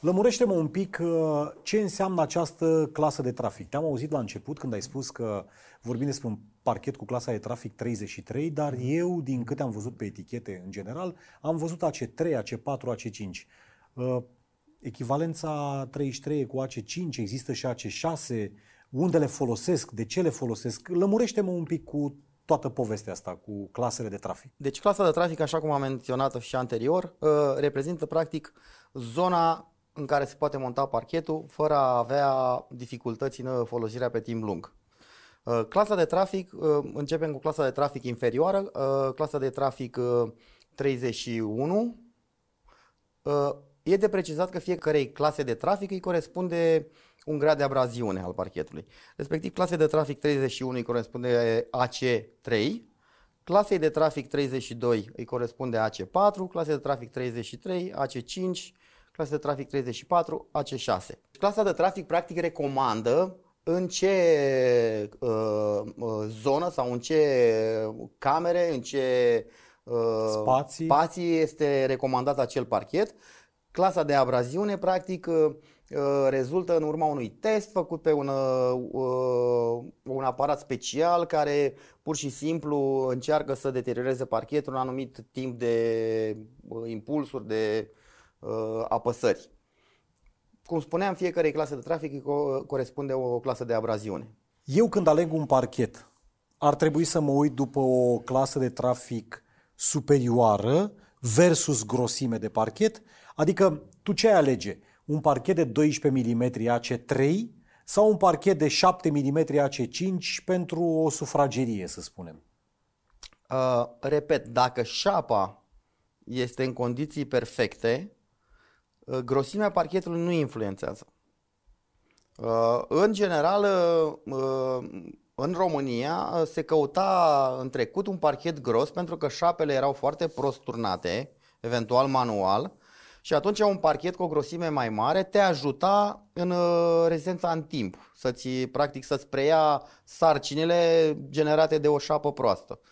Lămurește-mă un pic uh, ce înseamnă această clasă de trafic. Te-am auzit la început când ai spus că vorbim despre un parchet cu clasa de trafic 33, dar mhm. eu, din câte am văzut pe etichete în general, am văzut AC3, AC4, AC5. Echivalența 33 cu AC5, există și AC6, unde le folosesc, de ce le folosesc. Lămurește-mă un pic cu toată povestea asta cu clasele de trafic. Deci clasa de trafic, așa cum am menționat și anterior, uh, reprezintă practic zona în care se poate monta parchetul fără a avea dificultăți în folosirea pe timp lung. Uh, clasa de trafic, uh, începem cu clasa de trafic inferioară, uh, clasa de trafic 31. E de precizat că fiecarei clase de trafic îi corespunde un grad de abraziune al parchetului. Respectiv, clase de trafic 31 îi corespunde AC3, clasei de trafic 32 îi corespunde AC4, clase de trafic 33, AC5, clasa de trafic 34, AC6. Clasa de trafic practic recomandă în ce uh, uh, zonă sau în ce camere, în ce uh, spații. spații este recomandat acel parchet. Clasa de abraziune practic uh, rezultă în urma unui test făcut pe un, uh, un aparat special care pur și simplu încearcă să deterioreze parchetul un anumit timp de uh, impulsuri, de uh, uh, apăsări. Cum spuneam, fiecare clasă de trafic corespunde o clasă de abraziune. Eu când aleg un parchet, ar trebui să mă uit după o clasă de trafic superioară versus grosime de parchet? Adică tu ce ai alege? Un parchet de 12 mm AC3 sau un parchet de 7 mm AC5 pentru o sufragerie, să spunem? Uh, repet, dacă șapa este în condiții perfecte, Uh, grosimea parchetului nu influențează. Uh, în general, uh, în România se căuta în trecut un parchet gros pentru că șapele erau foarte prost turnate, eventual manual, și atunci un parchet cu o grosime mai mare te ajuta în rezistența în timp, să-ți, practic, să-ți preia sarcinile generate de o șapă proastă. Uh,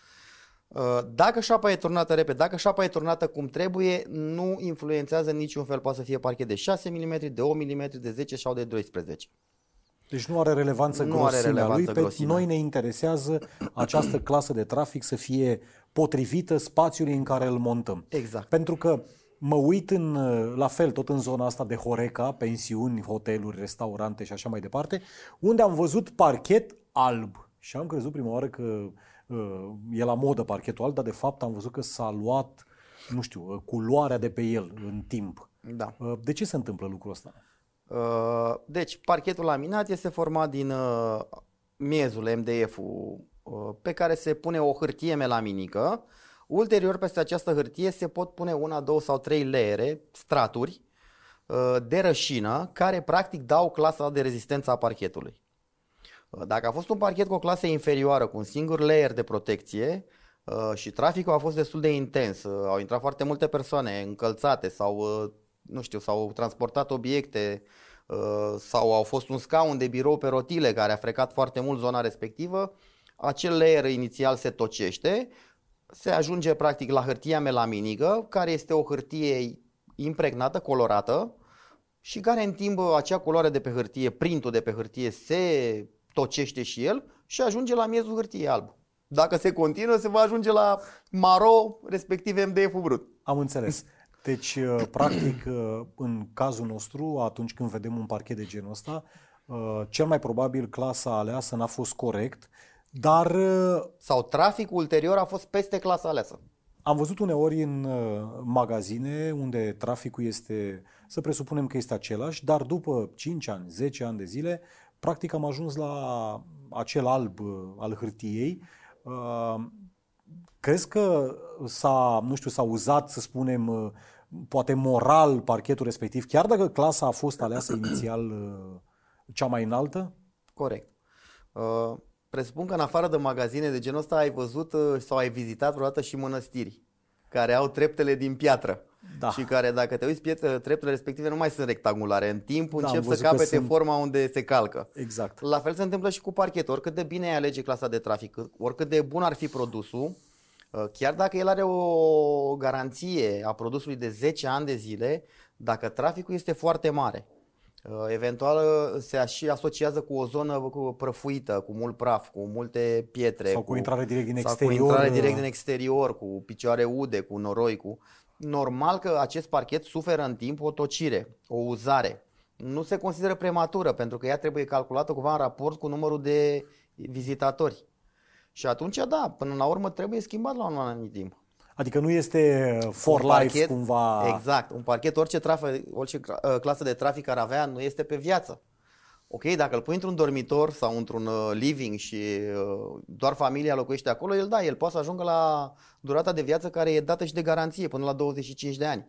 Uh, dacă șapa e turnată repede, dacă șapa e turnată cum trebuie, nu influențează niciun fel. Poate să fie parchet de 6 mm, de 8 mm, de 10 sau de 12. Deci nu are relevanță nu grosimea are relevanță lui, grosimea. noi ne interesează această clasă de trafic să fie potrivită spațiului în care îl montăm. Exact. Pentru că mă uit în, uh, la fel tot în zona asta de Horeca, pensiuni, hoteluri, restaurante și așa mai departe, unde am văzut parchet alb. Și am crezut prima oară că e la modă parchetul alb, dar de fapt am văzut că s-a luat, nu știu, uh, culoarea de pe el în timp. Da. Uh, de ce se întâmplă lucrul ăsta? Uh, deci, parchetul laminat este format din miezul, MDF-ul, pe care se pune o hârtie melaminică. Ulterior, peste această hârtie se pot pune una, două sau trei leere, straturi, de rășină, care practic dau clasa de rezistență a parchetului. Dacă a fost un parchet cu o clasă inferioară, cu un singur layer de protecție, uh, și traficul a fost destul de intens, uh, au intrat foarte multe persoane încălțate sau, uh, nu știu, s-au transportat obiecte sau au fost un scaun de birou pe rotile care a frecat foarte mult zona respectivă, acel layer inițial se tocește, se ajunge practic la hârtia melaminică, care este o hârtie impregnată, colorată și care în timp acea culoare de pe hârtie, printul de pe hârtie se tocește și el și ajunge la miezul hârtiei alb. Dacă se continuă, se va ajunge la maro, respectiv MDF-ul brut. Am înțeles. Deci, uh, practic, uh, în cazul nostru, atunci când vedem un parchet de genul ăsta, uh, cel mai probabil clasa aleasă n-a fost corect, dar... Sau traficul ulterior a fost peste clasa aleasă. Am văzut uneori în magazine unde traficul este, să presupunem că este același, dar după 5 ani, 10 ani de zile, Practic am ajuns la acel alb uh, al hârtiei. Uh, crezi că s-a, nu știu, s-a uzat, să spunem, uh, poate moral parchetul respectiv, chiar dacă clasa a fost aleasă inițial cea mai înaltă? Corect. presupun că în afară de magazine de genul ăsta ai văzut sau ai vizitat vreodată și mănăstiri care au treptele din piatră da. și care dacă te uiți pietre, treptele respective nu mai sunt rectangulare. În timp da, încep să capete sunt... forma unde se calcă. Exact. La fel se întâmplă și cu parchetul. Oricât de bine ai alege clasa de trafic, oricât de bun ar fi produsul, uh, chiar dacă el are o garanție a produsului de 10 ani de zile, dacă traficul este foarte mare, uh, Eventual uh, se și asociază cu o zonă prăfuită, cu mult praf, cu multe pietre. Sau cu, cu intrare direct din sau exterior. Cu intrare direct din exterior, cu picioare ude, cu noroi. Cu normal că acest parchet suferă în timp o tocire, o uzare. Nu se consideră prematură, pentru că ea trebuie calculată cumva în raport cu numărul de vizitatori. Și atunci, da, până la urmă trebuie schimbat la un anumit timp. Adică nu este uh, for un parchet, life cumva... Exact, un parchet, orice, trafă, orice uh, clasă de trafic ar avea, nu este pe viață. Ok, dacă îl pui într-un dormitor sau într-un uh, living și uh, doar familia locuiește acolo, el da, el poate să ajungă la durata de viață care e dată și de garanție, până la 25 de ani.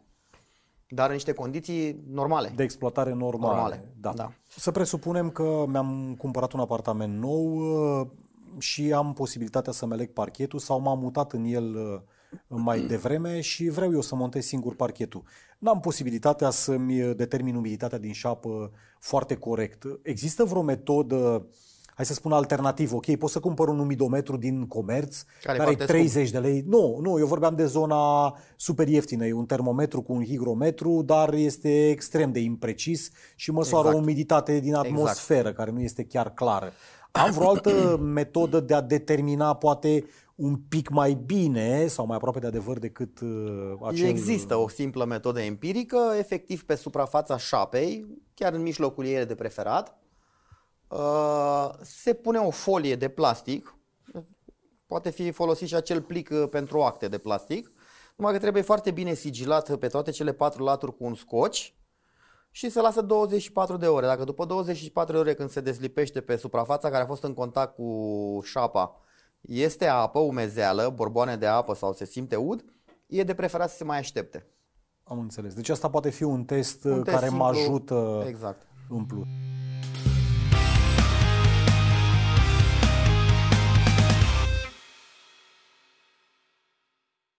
Dar în niște condiții normale. De exploatare normale. normale. Da. da. Să presupunem că mi-am cumpărat un apartament nou uh, și am posibilitatea să-mi aleg parchetul sau m-am mutat în el mai mm. devreme și vreau eu să montez singur parchetul. N-am posibilitatea să-mi determin umiditatea din șapă foarte corect. Există vreo metodă, hai să spun alternativ, ok, pot să cumpăr un umidometru din comerț care, care e 30 scump. de lei. Nu, nu, eu vorbeam de zona super ieftină, e un termometru cu un higrometru, dar este extrem de imprecis și măsoară exact. o umiditate din exact. atmosferă exact. care nu este chiar clară. Am vreo altă metodă de a determina poate un pic mai bine sau mai aproape de adevăr decât uh, acel... Există o simplă metodă empirică, efectiv pe suprafața șapei, chiar în mijlocul ei de preferat, uh, se pune o folie de plastic, poate fi folosit și acel plic uh, pentru acte de plastic, numai că trebuie foarte bine sigilat pe toate cele patru laturi cu un scoci și se lasă 24 de ore. Dacă după 24 de ore când se deslipește pe suprafața care a fost în contact cu șapa, este apă, umezeală, borboane de apă sau se simte ud, e de preferat să se mai aștepte. Am înțeles. Deci asta poate fi un test, un uh, test care simplu, mă ajută exact. în plus.